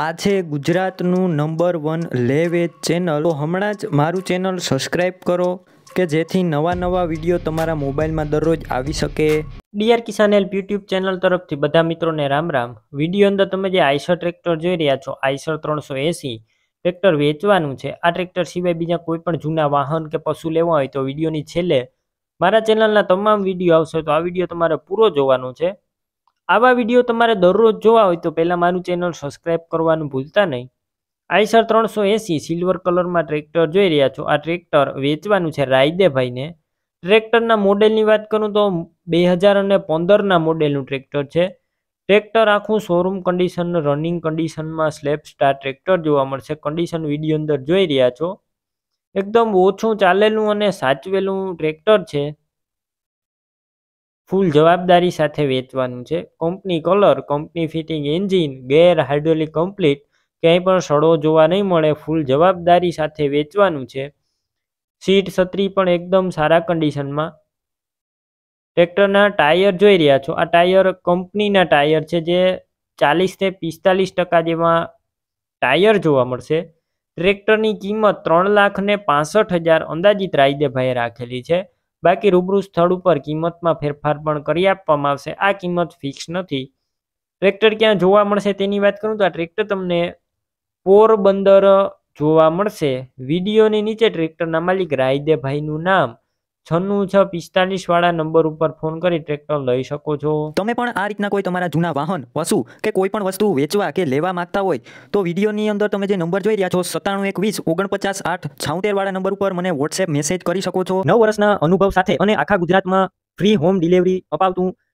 આ છે ગુજરાતનું નંબર વન લેવેજ ચેનલ તો હમણાં જ મારું ચેનલ સબસ્ક્રાઈબ કરો કે જેથી નવા નવા વિડીયો તમારા મોબાઈલમાં દરરોજ આવી શકે DR Kisan help YouTube channel તરફથી બધા મિત્રોને રામ રામ વિડીયો અંદર તમે જે આઈસર ટ્રેક્ટર જોઈ રહ્યા છો આઈસર ત્રણસો એંસી ટ્રેક્ટર વેચવાનું છે આ ટ્રેક્ટર સિવાય બીજા કોઈ પણ જૂના વાહન કે પશુ લેવા હોય તો વિડીયોની છેલ્લે મારા ચેનલના તમામ વિડીયો આવશે તો આ વિડીયો તમારે પૂરો જોવાનો છે આવા વિડીયો તમારે દરરોજ જોવા હોય તો પહેલાં મારું ચેનલ સબસ્ક્રાઈબ કરવાનું ભૂલતા નહીં આઈસર ત્રણસો એંસી સિલ્વર કલરમાં ટ્રેક્ટર જોઈ રહ્યા છો આ ટ્રેક્ટર વેચવાનું છે રાયદેભાઈને ટ્રેક્ટરના મોડેલની વાત કરું તો બે હજાર અને પંદરના મોડેલનું ટ્રેક્ટર છે ટ્રેક્ટર આખું શોરૂમ કન્ડિશન રનિંગ કન્ડિશનમાં સ્લેબ સ્ટાર ટ્રેક્ટર જોવા મળશે કન્ડિશન વિડીયો અંદર જોઈ રહ્યા છો એકદમ ઓછું ચાલેલું અને સાચવેલું ટ્રેક્ટર છે ફૂલ જવાબદારી સાથે વેચવાનું છે company colour company fitting engine gear hydraulic complete ક્યાંય પણ સડો જોવા નહીં મળે ફૂલ જવાબદારી સાથે વેચવાનું છે સીટ છત્રી પણ એકદમ સારા કન્ડિશનમાં ટ્રેક્ટરના ટાયર જોઈ રહ્યા છો આ ટાયર કંપનીના ટાયર છે જે ચાલીસથી પિસ્તાલીસ ટકા જેવા ટાયર જોવા મળશે ટ્રેક્ટરની કિંમત ત્રણ લાખ ને પાસઠ હજાર અંદાજિત રાયદેભાઈએ રાખેલી છે બાકી રૂબરૂ સ્થળ ઉપર કિંમતમાં ફેરફાર પણ કરી આપવામાં આવશે આ કિંમત ફિક્સ નથી ટ્રેક્ટર ક્યાં જોવા મળશે તેની વાત કરું તો આ ટ્રેક્ટર તમને પોરબંદર જોવા મળશે વિડીયોની નીચે ટ્રેક્ટરના માલિક રાયદેભાઈનું નામ છન્નું છ પિસ્તાલીસ વાળા નંબર ઉપર ફોન કરી ટ્રેક્ટર લઈ શકો છો તમે પણ આ રીતના કોઈ તમારા જૂના વાહન વસુ કે કોઈ પણ વસ્તુ વેચવા કે લેવા માંગતા હોય તો વિડીયોની અંદર તમે જે નંબર જોઈ રહ્યા છો સત્તાણું એકવીસ ઓગણપચાસ આઠ છાઉતેર વાળા નંબર ઉપર મને વોટ્સએપ મેસેજ કરી શકો છો નવ વર્ષના અનુભવ સાથે અને આખા ગુજરાતમાં ફ્રી હોમ ડિલિવરી અપાવતું